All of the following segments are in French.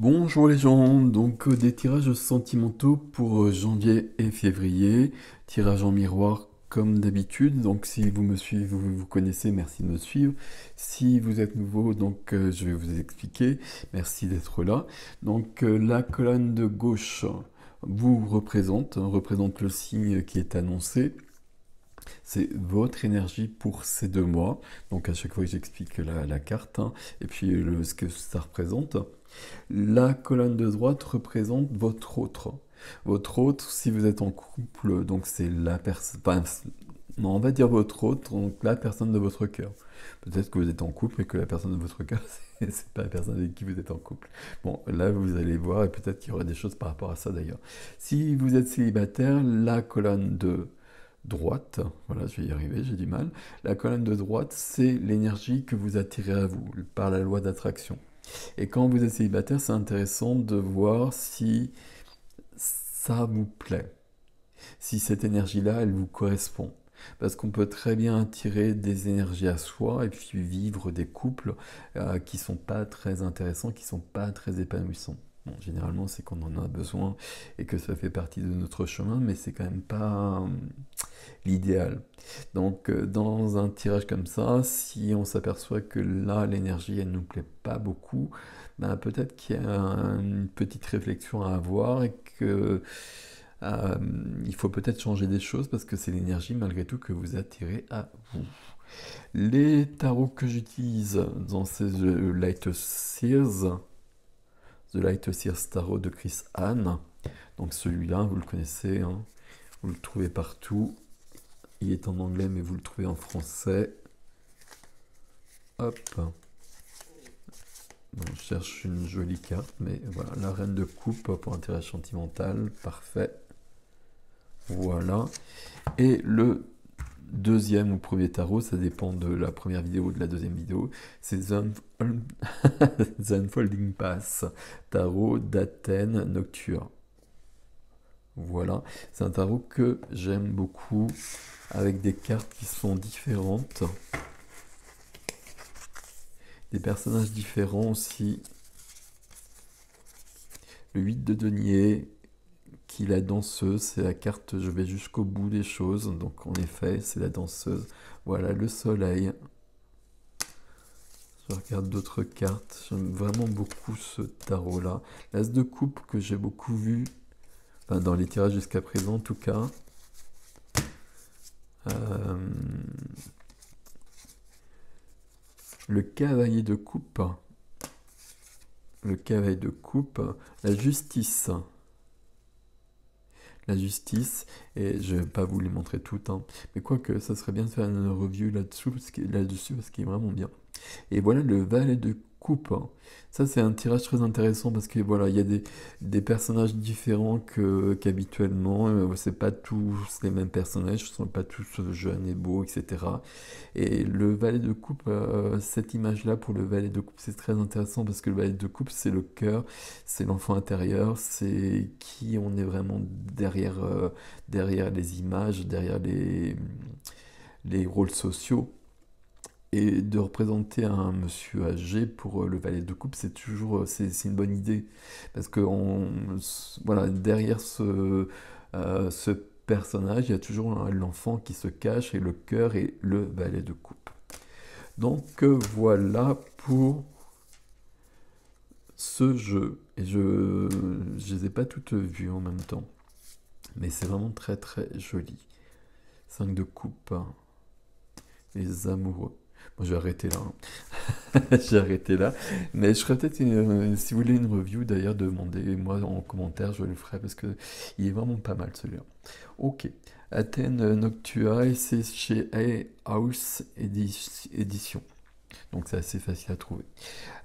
Bonjour les gens, donc euh, des tirages sentimentaux pour euh, janvier et février, tirage en miroir comme d'habitude, donc si vous me suivez, vous, vous connaissez, merci de me suivre. Si vous êtes nouveau, donc euh, je vais vous expliquer, merci d'être là. Donc la colonne de gauche vous représente, hein, représente le signe qui est annoncé. C'est votre énergie pour ces deux mois. Donc à chaque fois j'explique la, carte hein, et puis ce que ça représente. La colonne de droite représente votre autre. Votre autre, si vous êtes en couple, donc c'est la personne. non, on va dire votre autre, donc la personne de votre cœur. Peut-être que vous êtes en couple et que la personne de votre cœur, c'est pas la personne avec qui vous êtes en couple. Bon, là, vous allez voir, et peut-être qu'il y aura des choses par rapport à ça d'ailleurs. Si vous êtes célibataire, la colonne de droite, voilà, je vais y arriver, j'ai du mal. La colonne de droite, c'est l'énergie que vous attirez à vous par la loi d'attraction. Et quand vous êtes célibataire, c'est intéressant de voir si ça vous plaît, si cette énergie-là, elle vous correspond. Parce qu'on peut très bien attirer des énergies à soi et puis vivre des couples euh, qui ne sont pas très intéressants, qui ne sont pas très épanouissants généralement, c'est qu'on en a besoin et que ça fait partie de notre chemin, mais c'est quand même pas hum, l'idéal. Donc, euh, dans un tirage comme ça, si on s'aperçoit que là, l'énergie, elle nous plaît pas beaucoup, ben, peut-être qu'il y a une petite réflexion à avoir et que hum, il faut peut-être changer des choses parce que c'est l'énergie, malgré tout, que vous attirez à vous. Les tarots que j'utilise dans ces euh, Light Sears, The Light Seer Starro de Chris Hahn. Donc celui-là, vous le connaissez, hein. vous le trouvez partout. Il est en anglais, mais vous le trouvez en français. Hop. On cherche une jolie carte, mais voilà, la reine de coupe pour intérêt sentimental, parfait. Voilà. Et le deuxième ou premier tarot, ça dépend de la première vidéo ou de la deuxième vidéo, c'est The, Unfolding Pass, tarot d'Athènes Nocturne. Voilà, c'est un tarot que j'aime beaucoup, avec des cartes qui sont différentes, des personnages différents aussi. Le 8 de denier, qui la danseuse, c'est la carte je vais jusqu'au bout des choses, donc en effet c'est la danseuse. Voilà le soleil. Je regarde d'autres cartes, j'aime vraiment beaucoup ce tarot là. L'as de coupe que j'ai beaucoup vu, dans les tirages jusqu'à présent en tout cas. Euh, le cavalier de coupe. Le cavalier de coupe, la justice la justice, et je vais pas vous les montrer toutes, hein. mais quoique ça serait bien de faire une review là-dessus, là-dessus parce qu'il est vraiment bien. Et voilà le valet de coupe. Hein. Ça, c'est un tirage très intéressant parce que voilà, il y a des, personnages différents que, qu'habituellement. Euh, c'est pas tous les mêmes personnages, ce sont pas tous euh, jeunes et beaux, etc. Et le valet de coupe, euh, cette image-là pour le valet de coupe, c'est très intéressant parce que le valet de coupe, c'est le cœur, c'est l'enfant intérieur, c'est qui on est vraiment derrière, derrière les images, derrière les, les rôles sociaux. Et de représenter un monsieur âgé pour euh, le valet de coupe, c'est toujours euh, c'est, une bonne idée. Parce que on, derrière ce, euh, ce personnage, il y a toujours l'enfant qui se cache et le cœur et le valet de coupe. Donc voilà pour ce jeu. Et je ne les ai pas toutes vues en même temps. Mais c'est vraiment très très joli. 5 de coupe. Hein. Les amoureux. Bon, je vais arrêter là. Hein. J'ai arrêté là. Mais je ferai peut-être, euh, si vous voulez une review d'ailleurs, demandez moi en commentaire, je le ferai parce que il est vraiment pas mal celui-là. Ok. Athènes Noctua, c'est chez A House Edition. Donc c'est assez facile à trouver.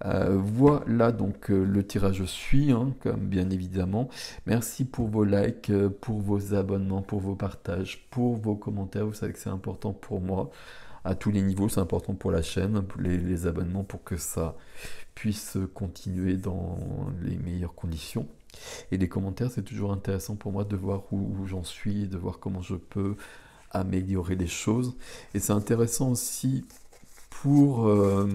Euh, voilà donc euh, le tirage suit, hein, comme bien évidemment. Merci pour vos likes, euh, pour vos abonnements, pour vos partages, pour vos commentaires. Vous savez que c'est important pour moi à tous les niveaux, c'est important pour la chaîne, les, abonnements pour que ça puisse continuer dans les meilleures conditions. Et les commentaires, c'est toujours intéressant pour moi de voir où, où j'en suis, de voir comment je peux améliorer les choses. Et c'est intéressant aussi pour euh,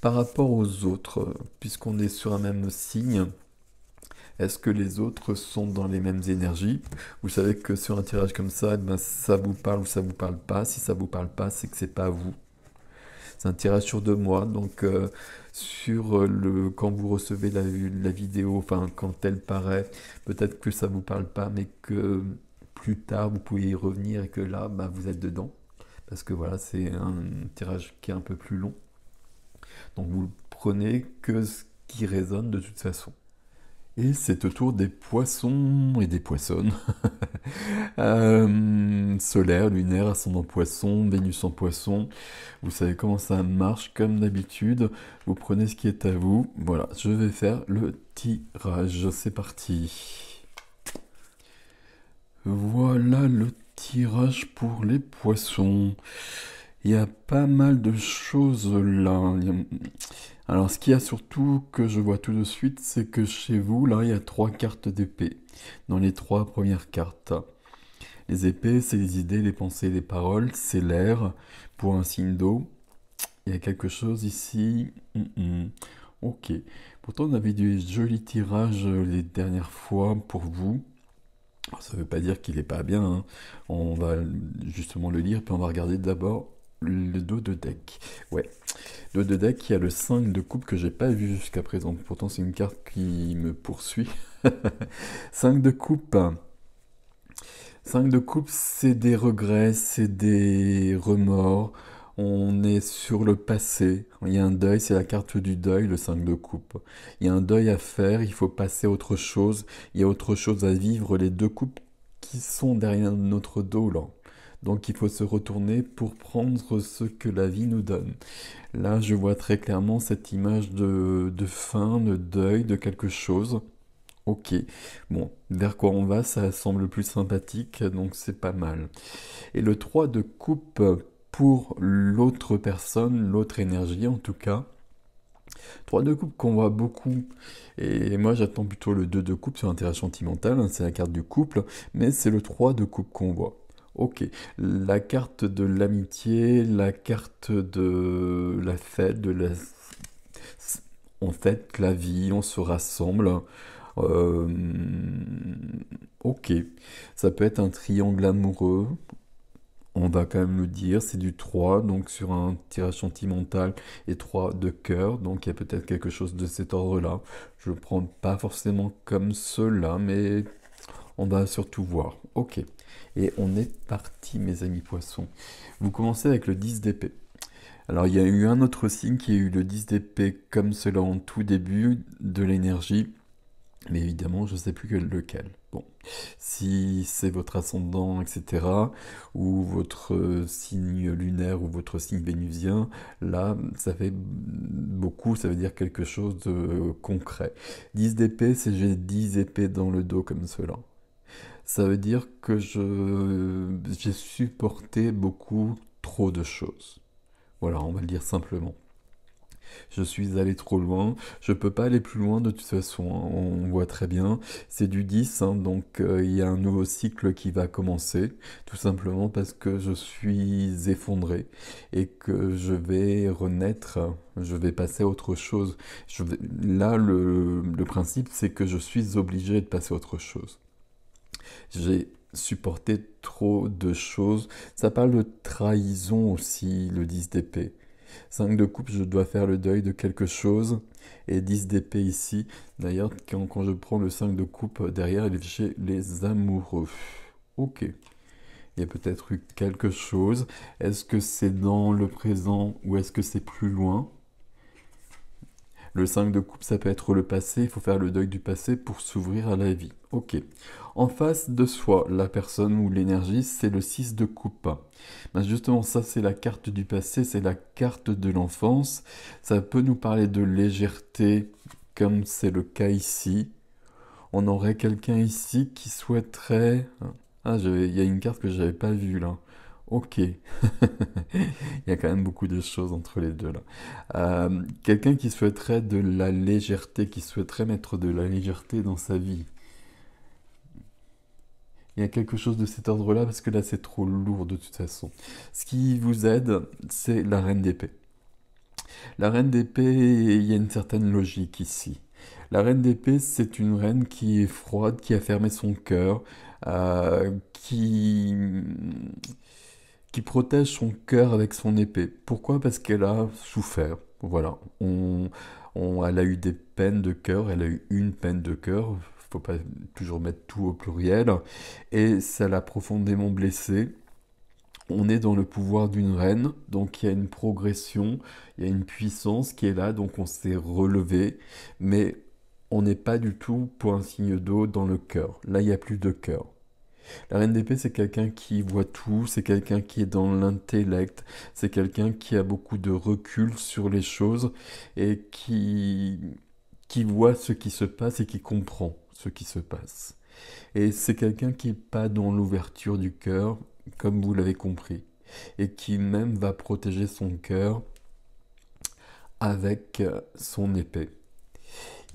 par rapport aux autres, puisqu'on est sur un même signe. Est-ce que les autres sont dans les mêmes énergies Vous savez que sur un tirage comme ça, eh ben, ça vous parle ou ça vous parle pas. Si ça vous parle pas, c'est que c'est pas vous. C'est un tirage sur deux mois, donc euh, sur euh, le quand vous recevez la, vidéo, enfin quand elle paraît, peut-être que ça vous parle pas, mais que plus tard vous pouvez y revenir et que là, bah, vous êtes dedans parce que voilà, c'est un tirage qui est un peu plus long. Donc vous prenez que ce qui résonne de toute façon. Et c'est au tour des poissons et des poissons. Euh, solaire, lunaire, ascendant poisson, Vénus en poisson. Vous savez comment ça marche, comme d'habitude. Vous prenez ce qui est à vous. Voilà, je vais faire le tirage. C'est parti. Voilà le tirage tirage pour les poissons. Il y a pas mal de choses là. Alors, ce qu'il y a surtout que je vois tout de suite, c'est que chez vous, là, il y a trois cartes d'épée. Dans les trois premières cartes. Les épées, c'est les idées, les pensées, les paroles. C'est l'air pour un signe d'eau. Il y a quelque chose ici. Mm, mm. Ok. Pourtant, on avait du joli tirage euh, les dernières fois pour vous. Ça ne veut pas dire qu'il n'est pas bien. Hein. On va justement le lire, puis on va regarder d'abord le dos de deck. Ouais. Dos de deck, il y a le 5 de coupe que j'ai pas vu jusqu'à présent. Pourtant, c'est une carte qui me poursuit. 5 de coupe. 5 de coupe, c'est des regrets, c'est des remords, on est sur le passé. Il y a un deuil, c'est la carte du deuil, le 5 de coupe. Il y a un deuil à faire, il faut passer autre chose. Il y a autre chose à vivre, les deux coupes qui sont derrière notre dos Donc il faut se retourner pour prendre ce que la vie nous donne. Là, je vois très clairement cette image de, de fin, de deuil, de quelque chose. Ok, bon, vers quoi on va, ça semble plus sympathique, donc c'est pas mal. Et le 3 de coupe pour l'autre personne, l'autre énergie en tout cas. Trois de coupe qu'on voit beaucoup, et moi j'attends plutôt le 2 de coupe sur l'intérêt sentimental, hein, c'est la carte du couple, mais c'est le 3 de coupe qu'on voit. Ok, la carte de l'amitié, la carte de la fête, de la... On fête la vie, on se rassemble. Euh, ok, ça peut être un triangle amoureux, on va quand même le dire, c'est du 3, donc sur un tirage sentimental et 3 de cœur, donc il y a peut-être quelque chose de cet ordre-là. Je ne prends pas forcément comme cela, mais on va surtout voir. Ok, et on est parti mes amis poissons. Vous commencez avec le 10 d'épée. Alors il y a eu un autre signe qui a eu le 10 d'épée comme cela en tout début de l'énergie mais évidemment, je ne sais plus lequel. Bon, si c'est votre ascendant, etc., ou votre euh, signe lunaire ou votre signe vénusien, là, ça fait beaucoup, ça veut dire quelque chose de euh, concret. 10 d'épée, c'est j'ai 10 épées dans le dos comme cela. Ça veut dire que j'ai supporté beaucoup trop de choses. Voilà, on va le dire simplement. Je suis allé trop loin. Je ne peux pas aller plus loin de toute façon. Hein. On voit très bien. C'est du 10, hein, donc euh, il y a un nouveau cycle qui va commencer. Tout simplement parce que je suis effondré et que je vais renaître. Je vais passer à autre chose. Là, le, le principe, c'est que je suis obligé de passer à autre chose. J'ai supporté trop de choses. Ça parle de trahison aussi, le 10 d'épée. 5 de coupe, je dois faire le deuil de quelque chose. Et 10 d'épée ici. D'ailleurs, quand, je prends le 5 de coupe euh, derrière, il est fiché les amoureux. Ok. Il y a peut-être eu quelque chose. Est-ce que c'est dans le présent ou est-ce que c'est plus loin le 5 de coupe, ça peut être le passé, il faut faire le deuil du passé pour s'ouvrir à la vie. Ok. En face de soi, la personne ou l'énergie, c'est le 6 de coupe. Ben, justement, ça, c'est la carte du passé, c'est la carte de l'enfance. Ça peut nous parler de légèreté, comme c'est le cas ici. On aurait quelqu'un ici qui souhaiterait... Hein, ah, il y a une carte que je n'avais pas vue là. Ok, il y a quand même beaucoup de choses entre les deux là. Euh, quelqu'un qui souhaiterait de la légèreté, qui souhaiterait mettre de la légèreté dans sa vie. Il y a quelque chose de cet ordre-là parce que là c'est trop lourd de toute façon. Ce qui vous aide, c'est la reine d'épée. La reine d'épée, il y a une certaine logique ici. La reine d'épée, c'est une reine qui est froide, qui a fermé son cœur, euh, qui protège son cœur avec son épée. Pourquoi Parce qu'elle a souffert. Voilà. On, elle a eu des peines de cœur, elle a eu une peine de cœur. Faut pas toujours mettre tout au pluriel. Et ça l'a profondément blessée. On est dans le pouvoir d'une reine, donc il y a une progression, il y a une puissance qui est là, donc on s'est relevé, mais on n'est pas du tout pour un signe d'eau dans le cœur. Là, il n'y a plus de cœur. La reine d'épée, c'est quelqu'un qui voit tout, c'est quelqu'un qui est dans l'intellect, c'est quelqu'un qui a beaucoup de recul sur les choses et qui, qui voit ce qui se passe et qui comprend ce qui se passe. Et c'est quelqu'un qui n'est pas dans l'ouverture du cœur, comme vous l'avez compris, et qui même va protéger son cœur avec son épée.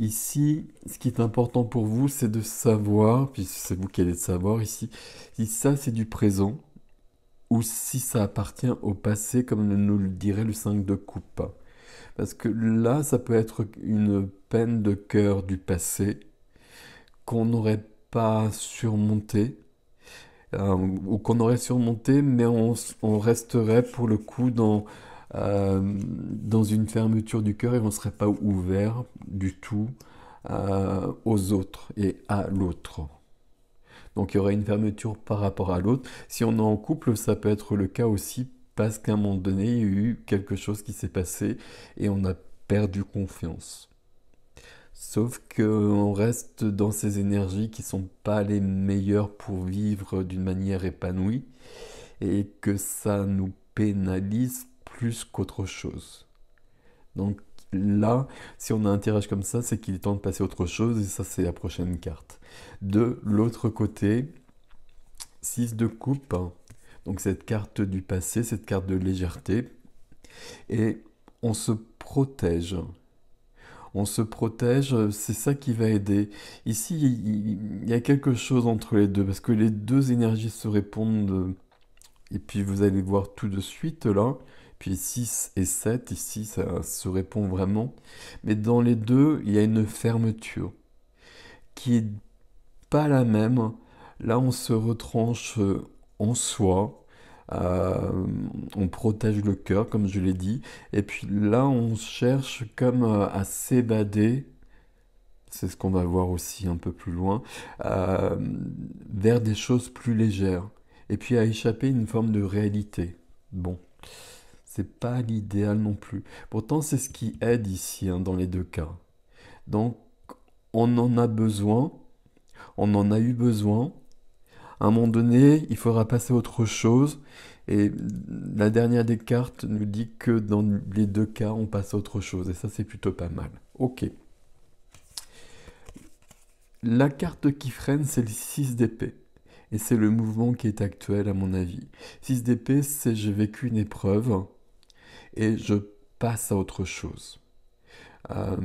Ici, ce qui est important pour vous, c'est de savoir, puisque c'est vous qui allez le savoir ici, si ça c'est du présent ou si ça appartient au passé, comme nous le dirait le 5 de coupe. Parce que là, ça peut être une peine de cœur du passé qu'on n'aurait pas surmontée, euh, ou qu'on aurait surmonté, mais on resterait pour le coup dans euh, dans une fermeture du cœur et on ne serait pas ouvert du tout euh, aux autres et à l'autre. Donc il y aurait une fermeture par rapport à l'autre. Si on est en couple, ça peut être le cas aussi parce qu'à un moment donné, il y a eu quelque chose qui s'est passé et on a perdu confiance. Sauf qu'on reste dans ces énergies qui ne sont pas les meilleures pour vivre d'une manière épanouie et que ça nous pénalise plus qu'autre chose. Donc là, si on a un tirage comme ça, c'est qu'il est temps de passer autre chose, et ça c'est la prochaine carte. De l'autre côté, 6 de coupe, donc cette carte du passé, cette carte de légèreté, et on se protège. On se protège, c'est ça qui va aider. Ici, il y a quelque chose entre les deux, parce que les deux énergies se répondent, et puis vous allez voir tout de suite là, puis 6 et 7, ici ça se répond vraiment. Mais dans les deux, il y a une fermeture qui n'est pas la même. Là, on se retranche euh, en soi, euh, on protège le cœur, comme je l'ai dit, et puis là, on cherche comme euh, à s'ébader, C'est ce qu'on va voir aussi un peu plus loin, vers des choses plus légères, et puis à échapper à une forme de réalité. Bon c'est pas l'idéal non plus. Pourtant, c'est ce qui aide ici hein, dans les deux cas. Donc, on en a besoin, on en a eu besoin. À un moment donné, il faudra passer à autre chose. Et la dernière des cartes nous dit que dans les deux cas, on passe à autre chose. Et ça, c'est plutôt pas mal. Ok. La carte qui freine, c'est le 6 d'épée. Et c'est le mouvement qui est actuel, à mon avis. 6 d'épée, c'est j'ai vécu une épreuve et je passe à autre chose. Euh,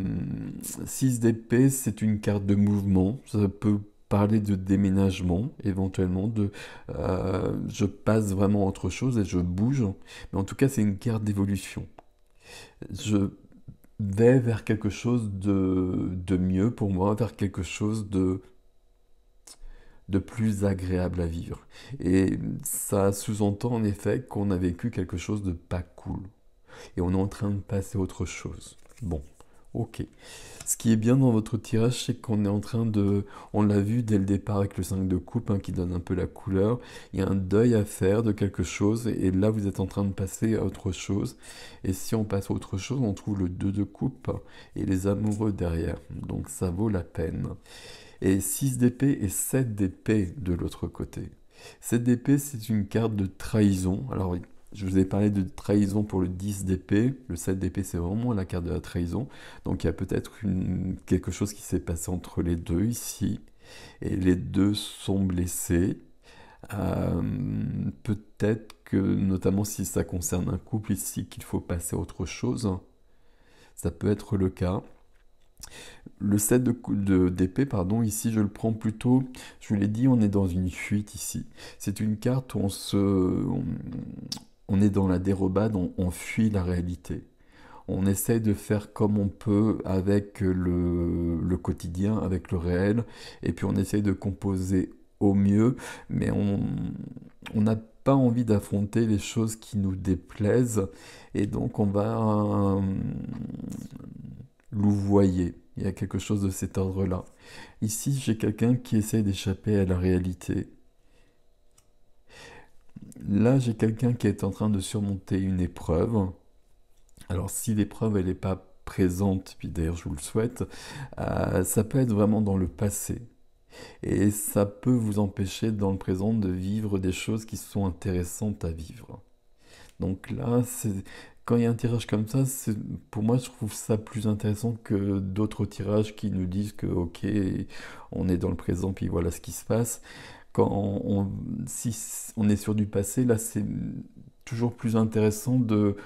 6 d'épée, c'est une carte de mouvement. Ça peut parler de déménagement, éventuellement. De, euh, je passe vraiment à autre chose et je bouge. Mais en tout cas, c'est une carte d'évolution. Je vais vers quelque chose de, de, mieux pour moi, vers quelque chose de, de plus agréable à vivre. Et ça sous-entend en effet qu'on a vécu quelque chose de pas cool et on est en train de passer à autre chose. Bon, ok. Ce qui est bien dans votre tirage, c'est qu'on est en train de... On l'a vu dès le départ avec le 5 de coupe hein, qui donne un peu la couleur. Il y a un deuil à faire de quelque chose et là vous êtes en train de passer à autre chose. Et si on passe à autre chose, on trouve le 2 de coupe et les amoureux derrière. Donc ça vaut la peine. Et 6 d'épée et 7 d'épée de l'autre côté. 7 d'épée, c'est une carte de trahison. Alors, je vous ai parlé de trahison pour le 10 d'épée. Le 7 d'épée, c'est vraiment la carte de la trahison. Donc il y a peut-être quelque chose qui s'est passé entre les deux ici. Et les deux sont blessés. Euh, peut-être que, notamment si ça concerne un couple ici, qu'il faut passer à autre chose. Ça peut être le cas. Le 7 de, d'épée, pardon, ici je le prends plutôt, je vous l'ai dit, on est dans une fuite ici. C'est une carte où on se, on est dans la dérobade, on, fuit la réalité. On essaie de faire comme on peut avec le, quotidien, avec le réel, et puis on essaie de composer au mieux, mais on n'a pas envie d'affronter les choses qui nous déplaisent, et donc on va euh, louvoyer. Il y a quelque chose de cet ordre-là. Ici, j'ai quelqu'un qui essaie d'échapper à la réalité là, j'ai quelqu'un qui est en train de surmonter une épreuve. Alors, si l'épreuve, elle n'est pas présente, puis d'ailleurs, je vous le souhaite, euh, ça peut être vraiment dans le passé. Et ça peut vous empêcher dans le présent de vivre des choses qui sont intéressantes à vivre. Donc là, quand il y a un tirage comme ça, pour moi, je trouve ça plus intéressant que d'autres tirages qui nous disent que, ok, on est dans le présent, puis voilà ce qui se passe quand on, si on est sur du passé, là c'est toujours plus intéressant de,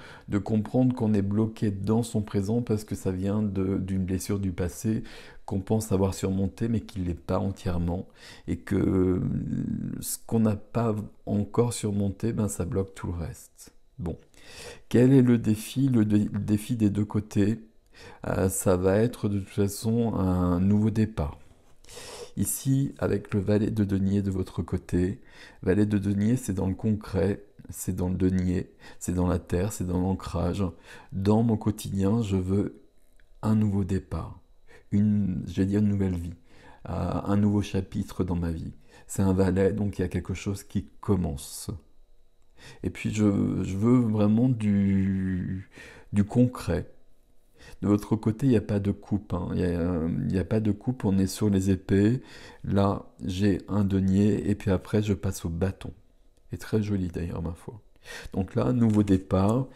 comprendre qu'on est bloqué dans son présent parce que ça vient d'une blessure du passé qu'on pense avoir surmontée mais qu'il n'est pas entièrement et que ce qu'on n'a pas encore surmonté, ben, ça bloque tout le reste. Bon, quel est le défi le, défi des deux côtés, euh, ça va être de toute façon un nouveau départ. Ici, avec le valet de denier de votre côté, valet de denier, c'est dans le concret, c'est dans le denier, c'est dans la terre, c'est dans l'ancrage. Dans mon quotidien, je veux un nouveau départ, une, je une nouvelle vie, euh, un nouveau chapitre dans ma vie. C'est un valet, donc il y a quelque chose qui commence. Et puis je, veux vraiment du, du concret. De l'autre côté, il n'y a pas de coupe. Hein. Il n'y euh, a, pas de coupe, on est sur les épées. Là, j'ai un denier, et puis après, je passe au bâton. Et très joli d'ailleurs, ma foi. Donc là, nouveau départ.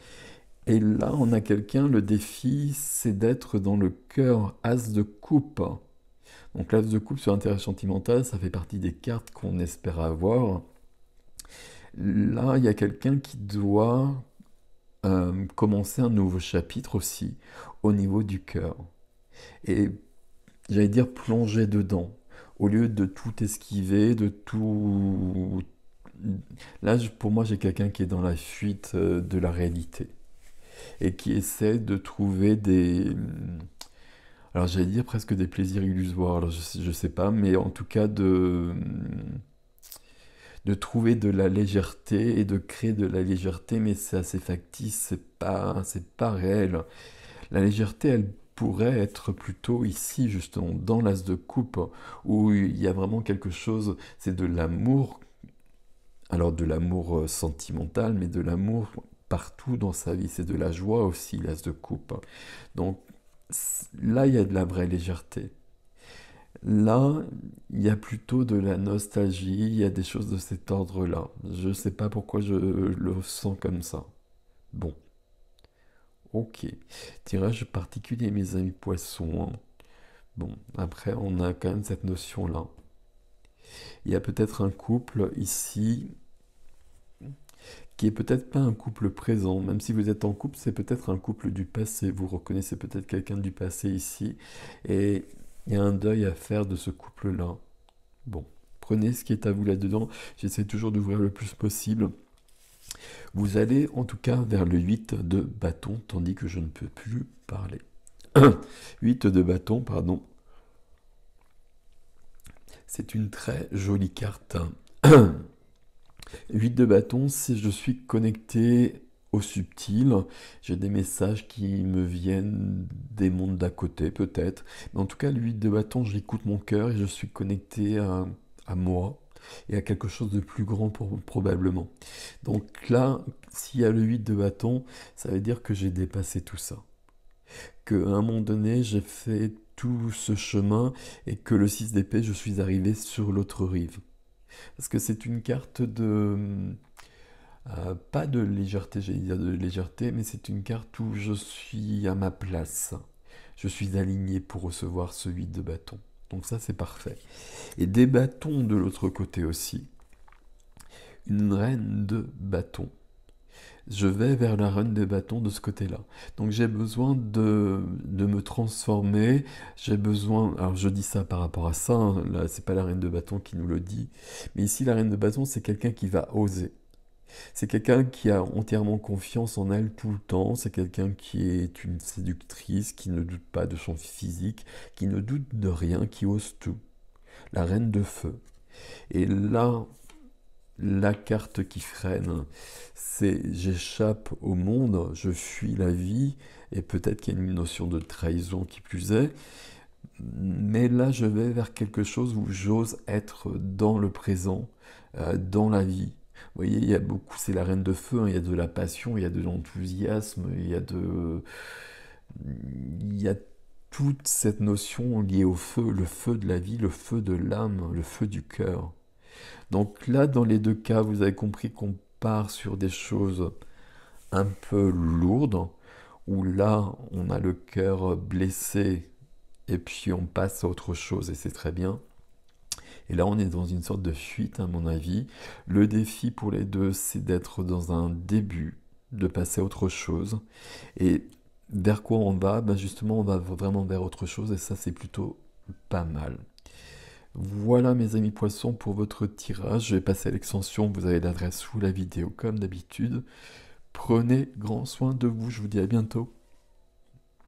Et là, on a quelqu'un, le défi, c'est d'être dans le cœur, as de coupe. Donc l'as de coupe sur l'intérêt sentimental, ça fait partie des cartes qu'on espère avoir. Là, il y a quelqu'un qui doit euh, commencer un nouveau chapitre aussi, au niveau du cœur. Et j'allais dire plonger dedans, au lieu de tout esquiver, de tout... Là, pour moi, j'ai quelqu'un qui est dans la fuite euh, de la réalité et qui essaie de trouver des... Alors j'allais dire presque des plaisirs illusoires, je, je sais pas, mais en tout cas de de trouver de la légèreté et de créer de la légèreté, mais c'est assez factice, c'est pas, c'est pas réel. La légèreté, elle pourrait être plutôt ici, justement, dans l'as de coupe, où il y a vraiment quelque chose, c'est de l'amour, alors de l'amour euh, sentimental, mais de l'amour partout dans sa vie, c'est de la joie aussi, l'as de coupe. Donc là, il y a de la vraie légèreté. Là, il y a plutôt de la nostalgie, il y a des choses de cet ordre-là. Je ne sais pas pourquoi je le sens comme ça. Bon. Ok. Tirage particulier, mes amis poissons. Hein. Bon, après, on a quand même cette notion-là. Il y a peut-être un couple ici qui est peut-être pas un couple présent. Même si vous êtes en couple, c'est peut-être un couple du passé. Vous reconnaissez peut-être quelqu'un du passé ici. Et il y a un deuil à faire de ce couple-là. Bon, prenez ce qui est à vous là-dedans. J'essaie toujours d'ouvrir le plus possible. Vous allez en tout cas vers le 8 de bâton, tandis que je ne peux plus parler. 8 de bâton, pardon. C'est une très jolie carte. 8 hein. de bâton, si je suis connecté au subtil, j'ai des messages qui me viennent des mondes d'à côté peut-être. Mais en tout cas, le 8 de bâton, l'écoute mon cœur et je suis connecté à moi, et à quelque chose de plus grand probablement. Donc là, s'il y a le 8 de bâton, ça veut dire que j'ai dépassé tout ça. Qu'à un moment donné, j'ai fait tout ce chemin et que le 6 d'épée, je suis arrivé sur l'autre rive. Parce que c'est une carte de... Euh, pas de légèreté, j'allais dire de légèreté, mais c'est une carte où je suis à ma place. Je suis aligné pour recevoir ce 8 de bâton. Donc ça, c'est parfait. Et des bâtons de l'autre côté aussi. Une reine de bâtons. Je vais vers la reine des bâtons de ce côté-là. Donc j'ai besoin de, de, me transformer. J'ai besoin. Alors je dis ça par rapport à ça. Là, hein, Là, c'est pas la reine de bâton qui nous le dit. Mais ici, la reine de bâton, c'est quelqu'un qui va oser c'est quelqu'un qui a entièrement confiance en elle tout le temps, c'est quelqu'un qui est une séductrice, qui ne doute pas de son physique, qui ne doute de rien, qui ose tout. La reine de feu. Et là, la carte qui freine, c'est j'échappe au monde, je fuis la vie, et peut-être qu'il y a une notion de trahison qui plus est, mais là je vais vers quelque chose où j'ose être dans le présent, euh, dans la vie, vous voyez, il y a beaucoup, c'est la reine de feu, hein. il y a de la passion, il y a de l'enthousiasme, il y a de. Il y a toute cette notion liée au feu, le feu de la vie, le feu de l'âme, le feu du cœur. Donc là, dans les deux cas, vous avez compris qu'on part sur des choses un peu lourdes, où là, on a le cœur blessé, et puis on passe à autre chose, et c'est très bien. Et là, on est dans une sorte de fuite, à mon avis. Le défi pour les deux, c'est d'être dans un début, de passer à autre chose. Et vers quoi on va ben Justement, on va vraiment vers autre chose, et ça, c'est plutôt pas mal. Voilà mes amis poissons pour votre tirage. Je vais passer à l'extension, vous avez l'adresse sous la vidéo comme d'habitude. Prenez grand soin de vous, je vous dis à bientôt.